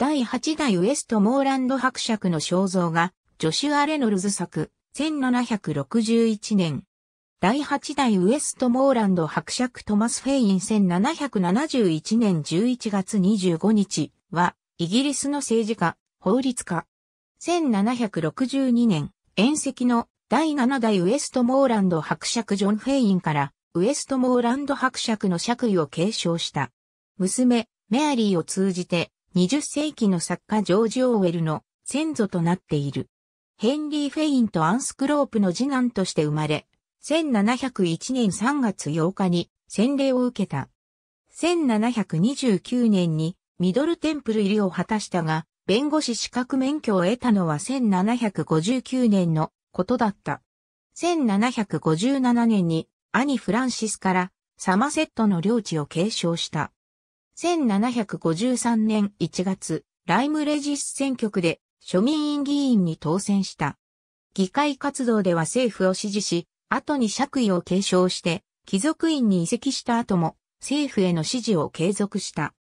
第8代ウエストモーランド伯爵の肖像が、ジョシュア・レノルズ作、1761年。第8代ウエストモーランド伯爵トマス・フェイン1771年11月25日は、イギリスの政治家、法律家。1762年、遠赤の第7代ウエストモーランド伯爵ジョン・フェインから、ウエストモーランド伯爵の爵位を継承した。娘、メアリーを通じて、20世紀の作家ジョージ・オーウェルの先祖となっている。ヘンリー・フェインとアンスクロープの次男として生まれ、1701年3月8日に洗礼を受けた。1729年にミドルテンプル入りを果たしたが、弁護士資格免許を得たのは1759年のことだった。1757年に兄フランシスからサマセットの領地を継承した。1753年1月、ライムレジス選挙区で庶民院議員に当選した。議会活動では政府を支持し、後に爵位を継承して、貴族院に移籍した後も、政府への支持を継続した。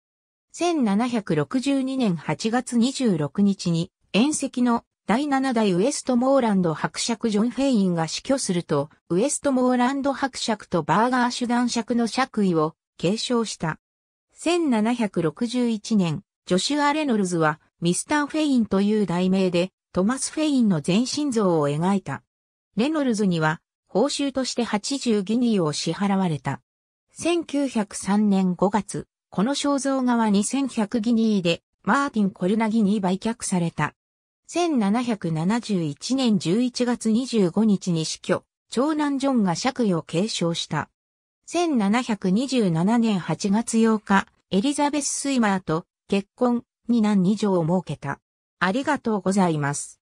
1762年8月26日に、遠石の第7代ウエストモーランド伯爵ジョン・フェインが死去すると、ウエストモーランド伯爵とバーガー手段爵の爵位を継承した。1761年、ジョシュア・レノルズは、ミスター・フェインという題名で、トマス・フェインの全身像を描いた。レノルズには、報酬として80ギニーを支払われた。1903年5月、この肖像画は2100ギニーで、マーティン・コルナギに売却された。1771年11月25日に死去、長男ジョンが借位を継承した。1727年8月8日、エリザベス・スイマーと結婚に何二条を設けた。ありがとうございます。